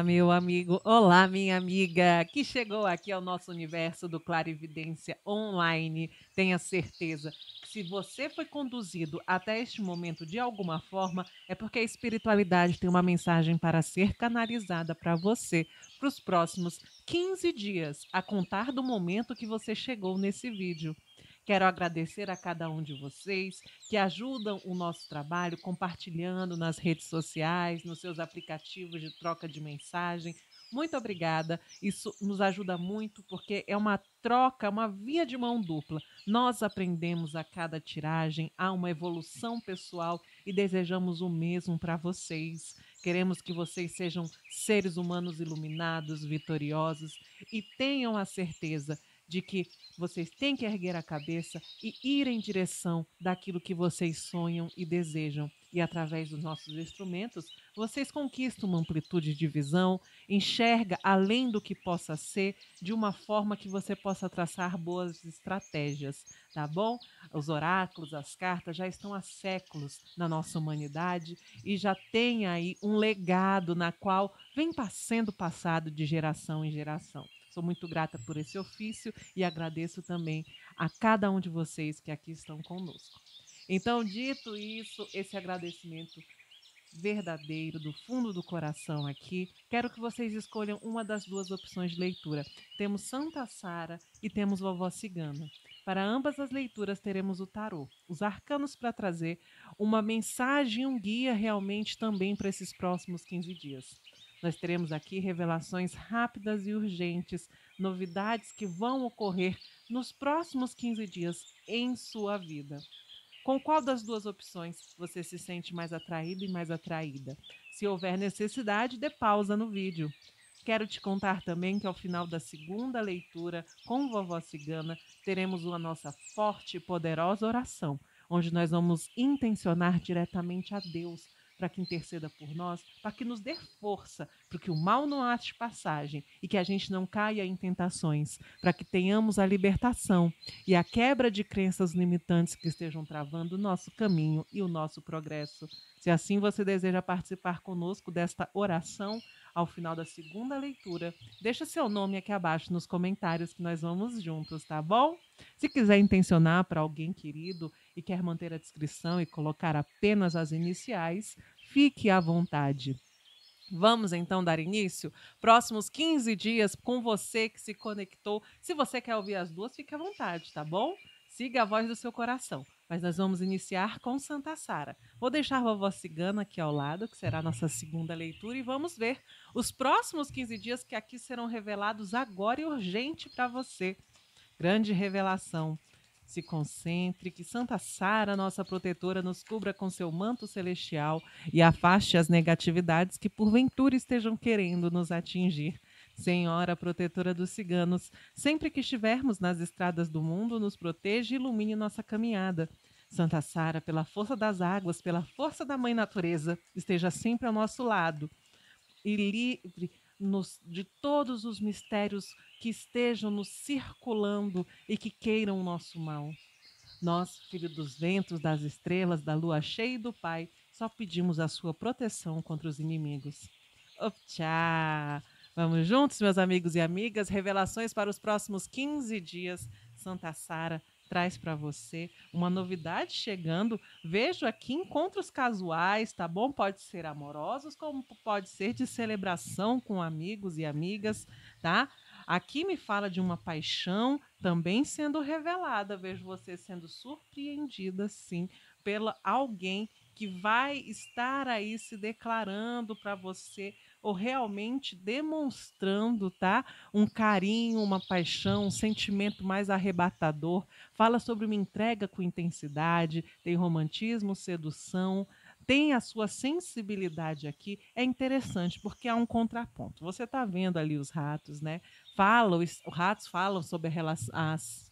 Olá, meu amigo, olá, minha amiga, que chegou aqui ao nosso universo do Clarividência Online. Tenha certeza que se você foi conduzido até este momento de alguma forma, é porque a espiritualidade tem uma mensagem para ser canalizada para você para os próximos 15 dias, a contar do momento que você chegou nesse vídeo. Quero agradecer a cada um de vocês que ajudam o nosso trabalho compartilhando nas redes sociais, nos seus aplicativos de troca de mensagem. Muito obrigada. Isso nos ajuda muito porque é uma troca, uma via de mão dupla. Nós aprendemos a cada tiragem, há uma evolução pessoal e desejamos o mesmo para vocês. Queremos que vocês sejam seres humanos iluminados, vitoriosos e tenham a certeza de que vocês têm que erguer a cabeça e ir em direção daquilo que vocês sonham e desejam. E através dos nossos instrumentos, vocês conquistam uma amplitude de visão, enxerga além do que possa ser, de uma forma que você possa traçar boas estratégias, tá bom? Os oráculos, as cartas já estão há séculos na nossa humanidade e já tem aí um legado na qual vem sendo passado de geração em geração. Sou muito grata por esse ofício e agradeço também a cada um de vocês que aqui estão conosco. Então, dito isso, esse agradecimento verdadeiro, do fundo do coração aqui, quero que vocês escolham uma das duas opções de leitura. Temos Santa Sara e temos Vovó Cigana. Para ambas as leituras teremos o tarô, os arcanos para trazer uma mensagem, um guia realmente também para esses próximos 15 dias. Nós teremos aqui revelações rápidas e urgentes, novidades que vão ocorrer nos próximos 15 dias em sua vida. Com qual das duas opções você se sente mais atraído e mais atraída? Se houver necessidade, dê pausa no vídeo. Quero te contar também que ao final da segunda leitura com Vovó Cigana, teremos uma nossa forte e poderosa oração, onde nós vamos intencionar diretamente a Deus para que interceda por nós, para que nos dê força, para que o mal não ache passagem e que a gente não caia em tentações, para que tenhamos a libertação e a quebra de crenças limitantes que estejam travando o nosso caminho e o nosso progresso. Se assim você deseja participar conosco desta oração, ao final da segunda leitura, deixa seu nome aqui abaixo nos comentários que nós vamos juntos, tá bom? Se quiser intencionar para alguém querido, e quer manter a descrição e colocar apenas as iniciais, fique à vontade. Vamos então dar início? Próximos 15 dias com você que se conectou. Se você quer ouvir as duas, fique à vontade, tá bom? Siga a voz do seu coração. Mas nós vamos iniciar com Santa Sara. Vou deixar a vovó cigana aqui ao lado, que será a nossa segunda leitura, e vamos ver os próximos 15 dias que aqui serão revelados agora e urgente para você. Grande revelação se concentre, que Santa Sara, nossa protetora, nos cubra com seu manto celestial e afaste as negatividades que porventura estejam querendo nos atingir. Senhora protetora dos ciganos, sempre que estivermos nas estradas do mundo, nos proteja e ilumine nossa caminhada. Santa Sara, pela força das águas, pela força da Mãe Natureza, esteja sempre ao nosso lado e livre-nos de todos os mistérios que estejam nos circulando e que queiram o nosso mal. Nós, filho dos ventos, das estrelas, da lua cheia e do Pai, só pedimos a sua proteção contra os inimigos. Optchá! Vamos juntos, meus amigos e amigas, revelações para os próximos 15 dias. Santa Sara traz para você uma novidade chegando. Vejo aqui encontros casuais, tá bom? Pode ser amorosos, como pode ser de celebração com amigos e amigas, tá? Aqui me fala de uma paixão também sendo revelada. Vejo você sendo surpreendida, sim, pela alguém que vai estar aí se declarando para você ou realmente demonstrando, tá? Um carinho, uma paixão, um sentimento mais arrebatador. Fala sobre uma entrega com intensidade, tem romantismo, sedução, tem a sua sensibilidade aqui, é interessante, porque há é um contraponto. Você está vendo ali os ratos, né? fala, os Ratos falam sobre a relação, as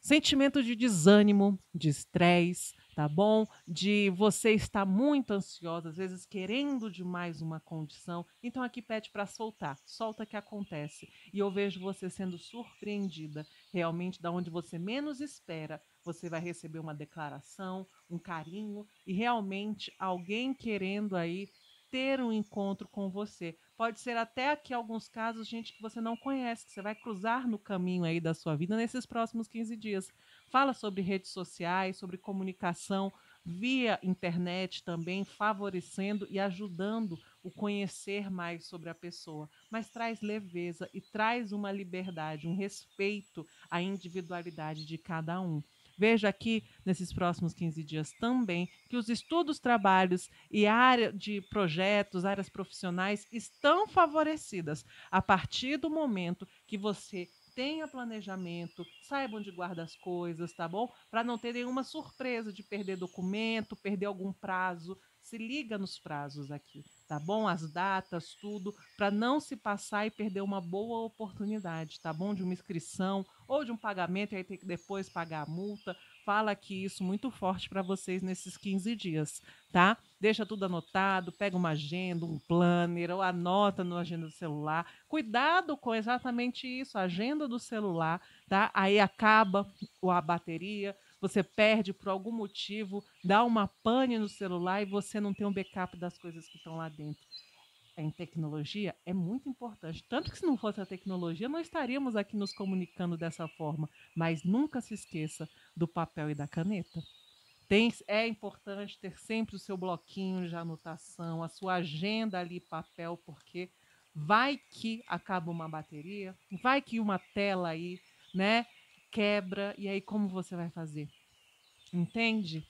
sentimento de desânimo, de estresse, tá bom? De você estar muito ansiosa, às vezes querendo demais uma condição. Então aqui pede para soltar, solta que acontece. E eu vejo você sendo surpreendida, realmente da onde você menos espera, você vai receber uma declaração, um carinho e realmente alguém querendo aí ter um encontro com você, Pode ser até aqui alguns casos, gente que você não conhece, que você vai cruzar no caminho aí da sua vida nesses próximos 15 dias. Fala sobre redes sociais, sobre comunicação via internet também, favorecendo e ajudando o conhecer mais sobre a pessoa, mas traz leveza e traz uma liberdade, um respeito à individualidade de cada um. Veja aqui, nesses próximos 15 dias também, que os estudos, trabalhos e área de projetos, áreas profissionais estão favorecidas a partir do momento que você tenha planejamento, saiba onde guarda as coisas, tá bom? Para não ter nenhuma surpresa de perder documento, perder algum prazo. Se liga nos prazos aqui tá bom? As datas, tudo, para não se passar e perder uma boa oportunidade, tá bom? De uma inscrição ou de um pagamento e aí ter que depois pagar a multa. Fala aqui isso muito forte para vocês nesses 15 dias, tá? Deixa tudo anotado, pega uma agenda, um planner, ou anota no agenda do celular. Cuidado com exatamente isso, a agenda do celular, tá? Aí acaba a bateria, você perde por algum motivo, dá uma pane no celular e você não tem um backup das coisas que estão lá dentro. É, em tecnologia é muito importante. Tanto que se não fosse a tecnologia, não estaríamos aqui nos comunicando dessa forma. Mas nunca se esqueça do papel e da caneta. Tem, é importante ter sempre o seu bloquinho de anotação, a sua agenda ali, papel, porque vai que acaba uma bateria, vai que uma tela aí, né? quebra, e aí como você vai fazer? Entende?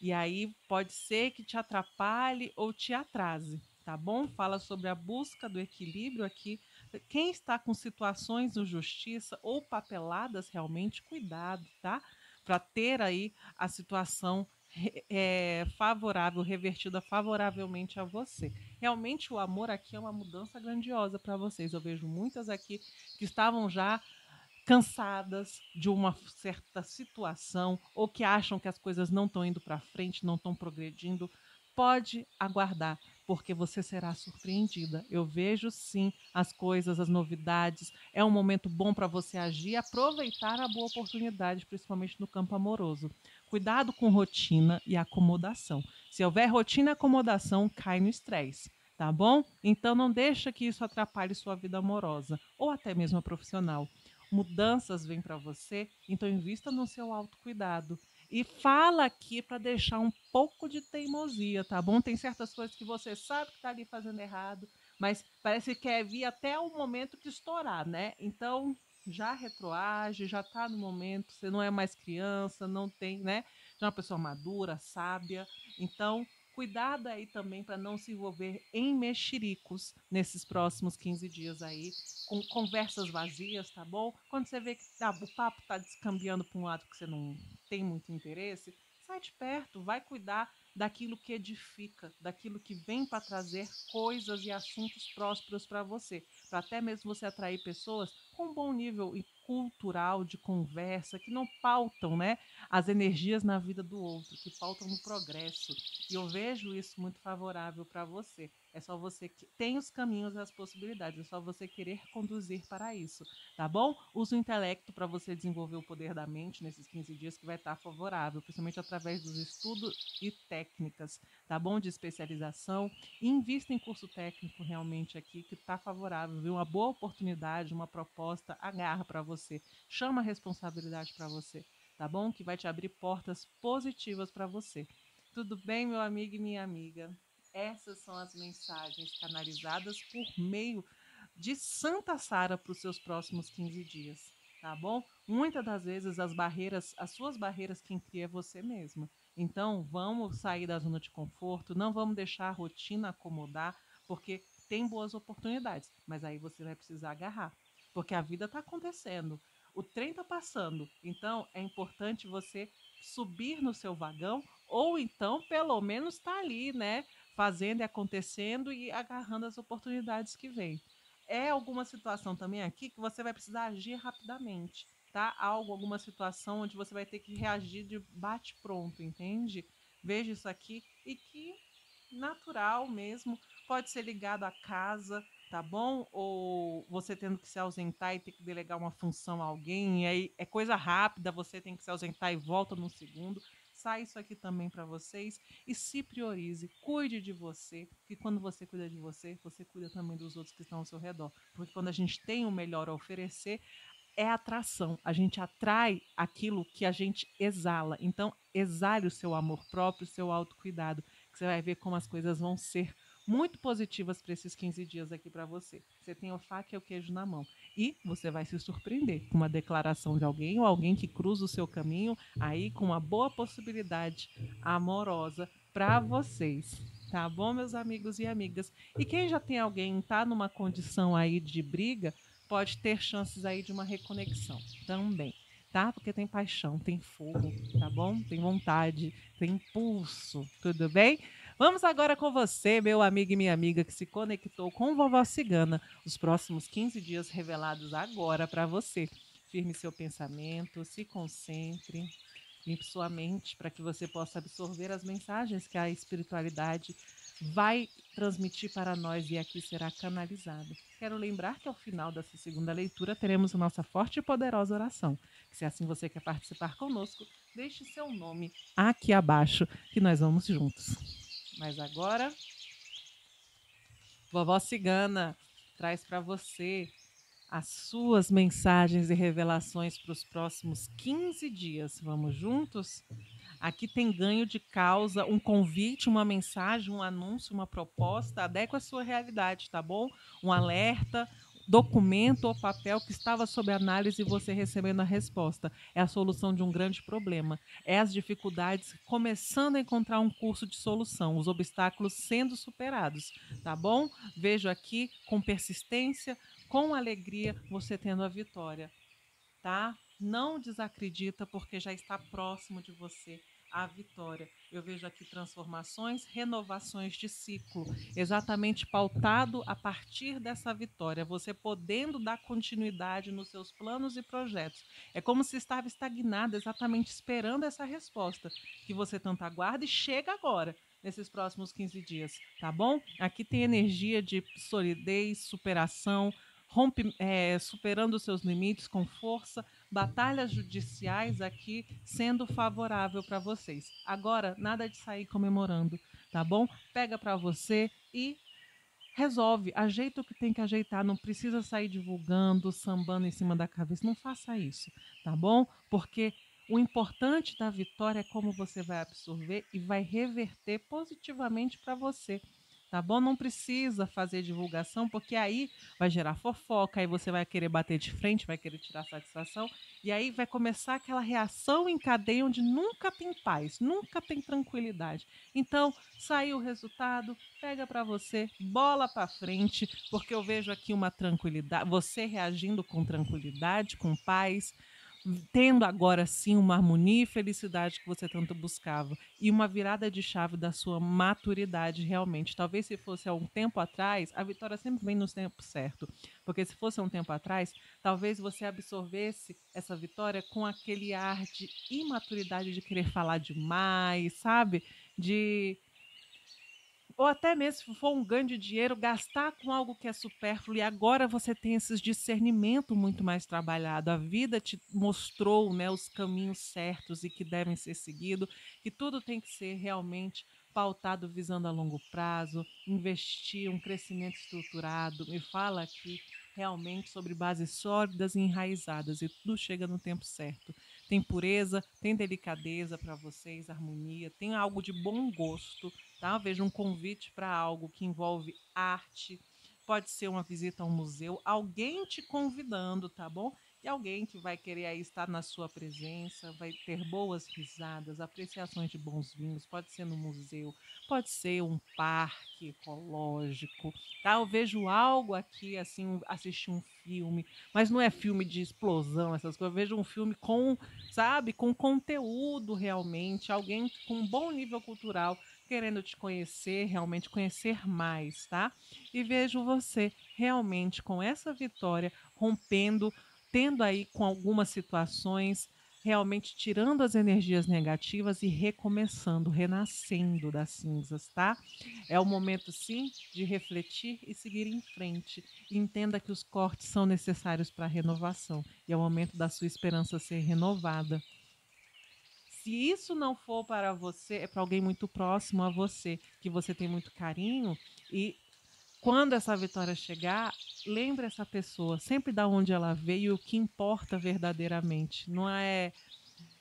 E aí pode ser que te atrapalhe ou te atrase, tá bom? Fala sobre a busca do equilíbrio aqui. Quem está com situações de justiça ou papeladas, realmente, cuidado, tá? Para ter aí a situação é, favorável, revertida favoravelmente a você. Realmente, o amor aqui é uma mudança grandiosa para vocês. Eu vejo muitas aqui que estavam já cansadas de uma certa situação ou que acham que as coisas não estão indo para frente, não estão progredindo, pode aguardar, porque você será surpreendida. Eu vejo sim as coisas, as novidades. É um momento bom para você agir, aproveitar a boa oportunidade, principalmente no campo amoroso. Cuidado com rotina e acomodação. Se houver rotina e acomodação, cai no estresse tá bom? Então não deixa que isso atrapalhe sua vida amorosa ou até mesmo profissional mudanças vêm para você, então invista no seu autocuidado. E fala aqui para deixar um pouco de teimosia, tá bom? Tem certas coisas que você sabe que está ali fazendo errado, mas parece que quer vir até o momento de estourar, né? Então já retroage, já está no momento, você não é mais criança, não tem, né? Já é uma pessoa madura, sábia. Então cuidado aí também para não se envolver em mexericos nesses próximos 15 dias aí, com conversas vazias, tá bom? Quando você vê que ah, o papo está descambiando para um lado que você não tem muito interesse, de perto, vai cuidar daquilo que edifica, daquilo que vem para trazer coisas e assuntos prósperos para você, para até mesmo você atrair pessoas com um bom nível cultural de conversa, que não pautam, né, as energias na vida do outro, que pautam no progresso. E eu vejo isso muito favorável para você. É só você que tem os caminhos e as possibilidades, é só você querer conduzir para isso, tá bom? Use o intelecto para você desenvolver o poder da mente nesses 15 dias que vai estar favorável, principalmente através dos estudos e técnicas, tá bom? De especialização. invista em curso técnico realmente aqui que está favorável, viu? Uma boa oportunidade, uma proposta, agarra para você, chama a responsabilidade para você, tá bom? Que vai te abrir portas positivas para você. Tudo bem, meu amigo e minha amiga? Essas são as mensagens canalizadas por meio de Santa Sara para os seus próximos 15 dias, tá bom? Muitas das vezes as barreiras, as suas barreiras quem cria é você mesma. Então, vamos sair da zona de conforto, não vamos deixar a rotina acomodar, porque tem boas oportunidades, mas aí você vai precisar agarrar, porque a vida está acontecendo, o trem está passando. Então, é importante você subir no seu vagão ou então pelo menos está ali, né, fazendo e acontecendo e agarrando as oportunidades que vem. É alguma situação também aqui que você vai precisar agir rapidamente, tá? Algo, alguma situação onde você vai ter que reagir de bate pronto, entende? Veja isso aqui e que natural mesmo pode ser ligado à casa, tá bom? Ou você tendo que se ausentar e ter que delegar uma função a alguém, aí é coisa rápida, você tem que se ausentar e volta num segundo. Sai isso aqui também para vocês e se priorize, cuide de você, porque quando você cuida de você, você cuida também dos outros que estão ao seu redor. Porque quando a gente tem o melhor a oferecer, é atração. A gente atrai aquilo que a gente exala. Então, exale o seu amor próprio, o seu autocuidado, que você vai ver como as coisas vão ser muito positivas para esses 15 dias aqui para você. Você tem o faca e o queijo na mão. E você vai se surpreender com uma declaração de alguém ou alguém que cruza o seu caminho aí com uma boa possibilidade amorosa para vocês. Tá bom, meus amigos e amigas? E quem já tem alguém, tá numa condição aí de briga, pode ter chances aí de uma reconexão também tá? Porque tem paixão, tem fogo, tá bom? Tem vontade, tem impulso, tudo bem? Vamos agora com você, meu amigo e minha amiga que se conectou com Vovó Cigana. Os próximos 15 dias revelados agora para você. Firme seu pensamento, se concentre, limpe sua mente para que você possa absorver as mensagens que a espiritualidade vai transmitir para nós e aqui será canalizado. Quero lembrar que ao final dessa segunda leitura teremos a nossa forte e poderosa oração. Se assim você quer participar conosco, deixe seu nome aqui abaixo que nós vamos juntos. Mas agora, Vovó Cigana traz para você as suas mensagens e revelações para os próximos 15 dias. Vamos juntos? Aqui tem ganho de causa, um convite, uma mensagem, um anúncio, uma proposta. Adequa a sua realidade, tá bom? Um alerta, documento ou papel que estava sob análise e você recebendo a resposta. É a solução de um grande problema. É as dificuldades começando a encontrar um curso de solução, os obstáculos sendo superados, tá bom? Vejo aqui com persistência, com alegria, você tendo a vitória, tá? Não desacredita porque já está próximo de você a vitória. Eu vejo aqui transformações, renovações de ciclo, exatamente pautado a partir dessa vitória, você podendo dar continuidade nos seus planos e projetos. É como se estava estagnado, exatamente esperando essa resposta que você tanto aguarda e chega agora. Nesses próximos 15 dias, tá bom? Aqui tem energia de solidez, superação, rompe, é, superando os seus limites com força, batalhas judiciais aqui sendo favorável para vocês. Agora, nada de sair comemorando, tá bom? Pega para você e resolve, ajeita o que tem que ajeitar, não precisa sair divulgando, sambando em cima da cabeça, não faça isso, tá bom? Porque o importante da vitória é como você vai absorver e vai reverter positivamente para você tá bom? Não precisa fazer divulgação, porque aí vai gerar fofoca, aí você vai querer bater de frente, vai querer tirar satisfação, e aí vai começar aquela reação em cadeia onde nunca tem paz, nunca tem tranquilidade. Então, saiu o resultado, pega para você, bola para frente, porque eu vejo aqui uma tranquilidade, você reagindo com tranquilidade, com paz, tendo agora sim uma harmonia e felicidade que você tanto buscava e uma virada de chave da sua maturidade realmente. Talvez se fosse há um tempo atrás, a vitória sempre vem no tempo certo, porque se fosse há um tempo atrás, talvez você absorvesse essa vitória com aquele ar de imaturidade de querer falar demais, sabe? De ou até mesmo se for um ganho de dinheiro, gastar com algo que é supérfluo e agora você tem esse discernimento muito mais trabalhado. A vida te mostrou né, os caminhos certos e que devem ser seguidos, e tudo tem que ser realmente pautado visando a longo prazo, investir um crescimento estruturado. Me fala aqui realmente sobre bases sólidas e enraizadas, e tudo chega no tempo certo. Tem pureza, tem delicadeza para vocês, harmonia, tem algo de bom gosto tá? Veja um convite para algo que envolve arte, pode ser uma visita a um museu, alguém te convidando, tá bom? E alguém que vai querer aí estar na sua presença, vai ter boas risadas, apreciações de bons vinhos, pode ser no museu, pode ser um parque ecológico, tá? Eu vejo algo aqui, assim, assistir um filme, mas não é filme de explosão, essas coisas, eu vejo um filme com, sabe, com conteúdo realmente, alguém com um bom nível cultural querendo te conhecer, realmente conhecer mais, tá? E vejo você realmente com essa vitória, rompendo, tendo aí com algumas situações, realmente tirando as energias negativas e recomeçando, renascendo das cinzas, tá? É o momento, sim, de refletir e seguir em frente. Entenda que os cortes são necessários para a renovação e é o momento da sua esperança ser renovada se isso não for para você, é para alguém muito próximo a você, que você tem muito carinho, e quando essa vitória chegar, lembre essa pessoa, sempre da onde ela veio, o que importa verdadeiramente. Não é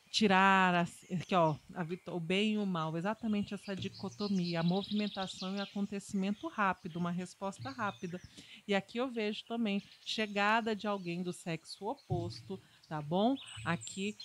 tirar a, aqui, ó, a, o bem e o mal, exatamente essa dicotomia, a movimentação e o acontecimento rápido, uma resposta rápida. E aqui eu vejo também chegada de alguém do sexo oposto, tá bom? Aqui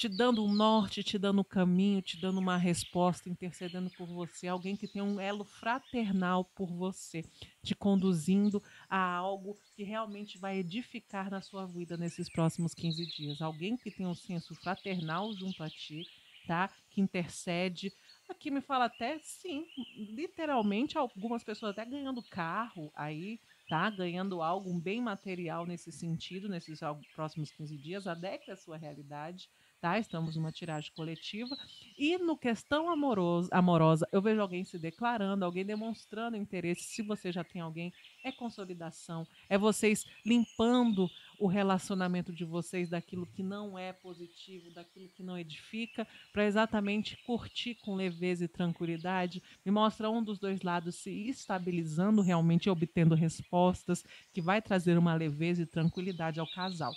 te dando um norte, te dando um caminho, te dando uma resposta, intercedendo por você, alguém que tem um elo fraternal por você, te conduzindo a algo que realmente vai edificar na sua vida nesses próximos 15 dias. Alguém que tem um senso fraternal junto a ti, tá? Que intercede. Aqui me fala até sim, literalmente algumas pessoas até ganhando carro aí, tá ganhando algo, um bem material nesse sentido, nesses próximos 15 dias, adeque a sua realidade, tá? Estamos numa tiragem coletiva. E no questão amoroso, amorosa, eu vejo alguém se declarando, alguém demonstrando interesse. Se você já tem alguém, é consolidação, é vocês limpando o relacionamento de vocês daquilo que não é positivo, daquilo que não edifica, para exatamente curtir com leveza e tranquilidade. Me mostra um dos dois lados se estabilizando realmente, obtendo respostas que vai trazer uma leveza e tranquilidade ao casal.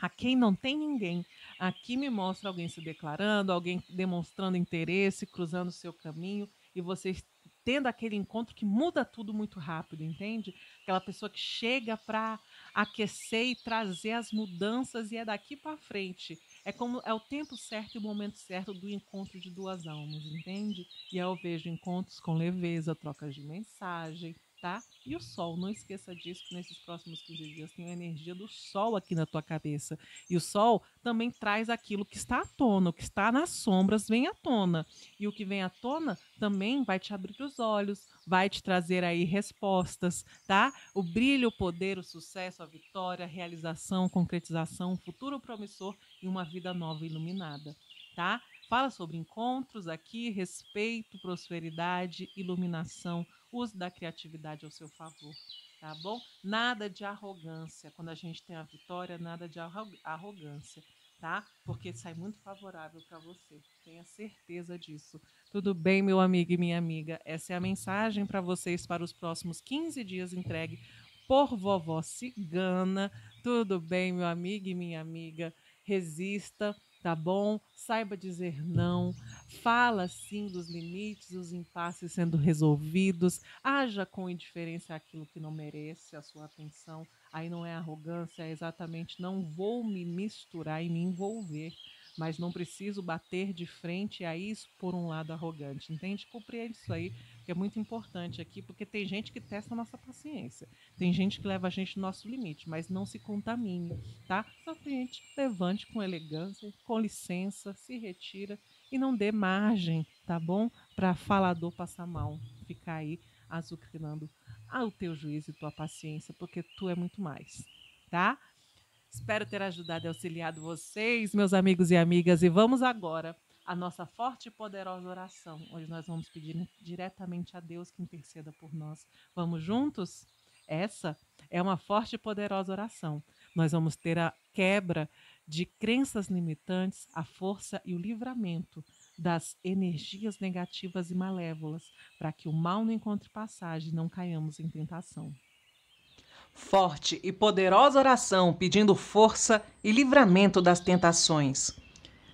A quem não tem ninguém. Aqui me mostra alguém se declarando, alguém demonstrando interesse, cruzando o seu caminho e vocês tendo aquele encontro que muda tudo muito rápido, entende? Aquela pessoa que chega para aquecer e trazer as mudanças e é daqui para frente. É como é o tempo certo e o momento certo do encontro de duas almas, entende? E aí eu vejo encontros com leveza, trocas de mensagem, tá? E o sol, não esqueça disso, que nesses próximos 15 dias tem a energia do sol aqui na tua cabeça. E o sol também traz aquilo que está à tona, o que está nas sombras vem à tona. E o que vem à tona também vai te abrir os olhos, vai te trazer aí respostas, tá? O brilho, o poder, o sucesso, a vitória, a realização, concretização, um futuro promissor e uma vida nova e iluminada, tá? Fala sobre encontros aqui, respeito, prosperidade, iluminação, Use da criatividade ao seu favor, tá bom? Nada de arrogância. Quando a gente tem a vitória, nada de arrogância, tá? Porque sai muito favorável para você. Tenha certeza disso. Tudo bem, meu amigo e minha amiga? Essa é a mensagem para vocês para os próximos 15 dias entregue por vovó cigana. Tudo bem, meu amigo e minha amiga? Resista tá bom? Saiba dizer não, fala sim dos limites, os impasses sendo resolvidos, haja com indiferença aquilo que não merece a sua atenção. Aí não é arrogância, é exatamente não vou me misturar e me envolver, mas não preciso bater de frente a isso por um lado arrogante, entende? Compreende isso aí que é muito importante aqui, porque tem gente que testa a nossa paciência, tem gente que leva a gente no nosso limite, mas não se contamine, tá? Só a gente levante com elegância, com licença, se retira e não dê margem, tá bom? Para falador passar mal, ficar aí azucrinando ao teu juízo e tua paciência, porque tu é muito mais, tá? Espero ter ajudado e auxiliado vocês, meus amigos e amigas, e vamos agora a nossa forte e poderosa oração. Hoje nós vamos pedir diretamente a Deus que interceda por nós. Vamos juntos? Essa é uma forte e poderosa oração. Nós vamos ter a quebra de crenças limitantes, a força e o livramento das energias negativas e malévolas, para que o mal não encontre passagem e não caiamos em tentação. Forte e poderosa oração pedindo força e livramento das tentações.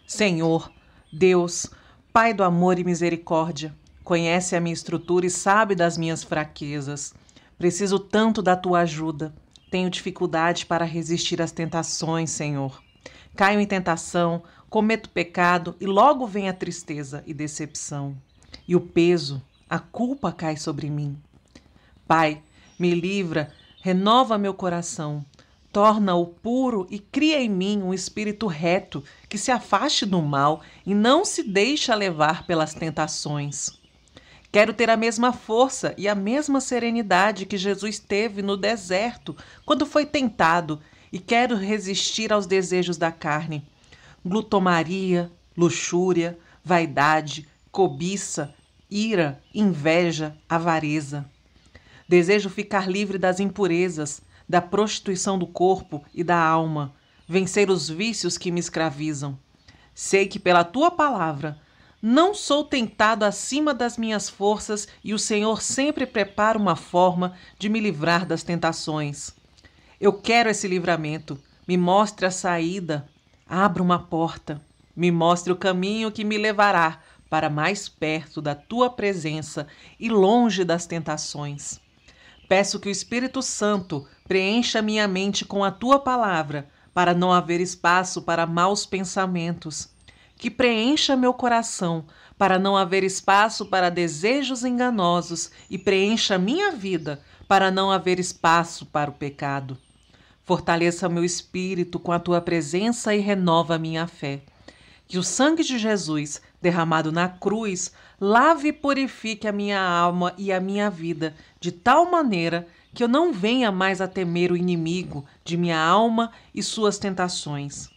Senhor, Deus, Pai do amor e misericórdia, conhece a minha estrutura e sabe das minhas fraquezas. Preciso tanto da tua ajuda. Tenho dificuldade para resistir às tentações, Senhor. Caio em tentação, cometo pecado e logo vem a tristeza e decepção. E o peso, a culpa cai sobre mim. Pai, me livra, renova meu coração torna-o puro e cria em mim um espírito reto que se afaste do mal e não se deixa levar pelas tentações. Quero ter a mesma força e a mesma serenidade que Jesus teve no deserto quando foi tentado, e quero resistir aos desejos da carne. Glutomaria, luxúria, vaidade, cobiça, ira, inveja, avareza. Desejo ficar livre das impurezas, da prostituição do corpo e da alma, vencer os vícios que me escravizam. Sei que pela tua palavra não sou tentado acima das minhas forças e o Senhor sempre prepara uma forma de me livrar das tentações. Eu quero esse livramento. Me mostre a saída. Abra uma porta. Me mostre o caminho que me levará para mais perto da tua presença e longe das tentações. Peço que o Espírito Santo preencha minha mente com a tua palavra, para não haver espaço para maus pensamentos. Que preencha meu coração, para não haver espaço para desejos enganosos, e preencha minha vida, para não haver espaço para o pecado. Fortaleça meu espírito com a tua presença e renova minha fé. Que o sangue de Jesus, derramado na cruz, lave e purifique a minha alma e a minha vida, de tal maneira que eu não venha mais a temer o inimigo de minha alma e suas tentações.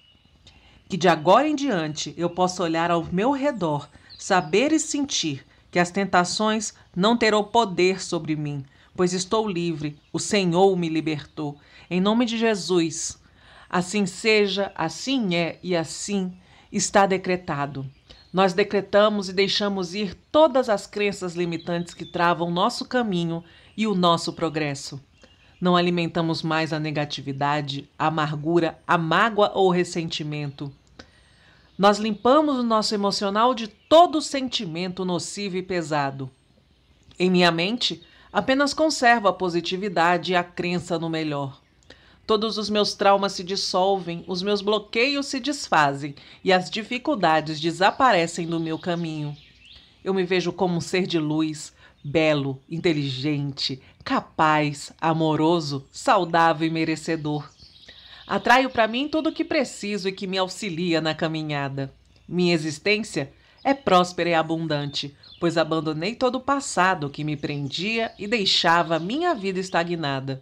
Que de agora em diante eu possa olhar ao meu redor, saber e sentir que as tentações não terão poder sobre mim, pois estou livre, o Senhor me libertou. Em nome de Jesus. Assim seja, assim é e assim está decretado. Nós decretamos e deixamos ir todas as crenças limitantes que travam nosso caminho e o nosso progresso. Não alimentamos mais a negatividade, a amargura, a mágoa ou o ressentimento. Nós limpamos o nosso emocional de todo sentimento nocivo e pesado. Em minha mente, apenas conservo a positividade e a crença no melhor. Todos os meus traumas se dissolvem, os meus bloqueios se desfazem e as dificuldades desaparecem do meu caminho. Eu me vejo como um ser de luz, belo, inteligente, capaz, amoroso, saudável e merecedor. Atraio para mim tudo o que preciso e que me auxilia na caminhada. Minha existência é próspera e abundante, pois abandonei todo o passado que me prendia e deixava minha vida estagnada.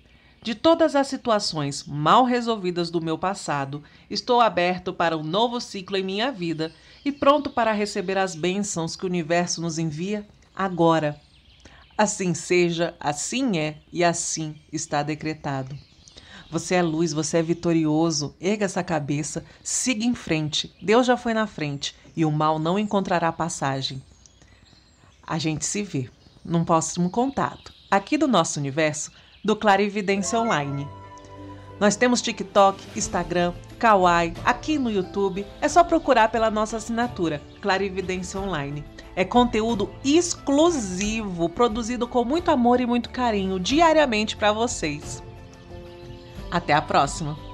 De todas as situações mal resolvidas do meu passado, estou aberto para um novo ciclo em minha vida e pronto para receber as bênçãos que o universo nos envia agora. Assim seja, assim é e assim está decretado. Você é luz, você é vitorioso. Erga essa cabeça, siga em frente. Deus já foi na frente e o mal não encontrará passagem. A gente se vê num próximo contato. Aqui do nosso universo do Clarividência Online. Nós temos TikTok, Instagram, Kawaii, aqui no YouTube. É só procurar pela nossa assinatura, Clarividência Online. É conteúdo exclusivo, produzido com muito amor e muito carinho diariamente para vocês. Até a próxima!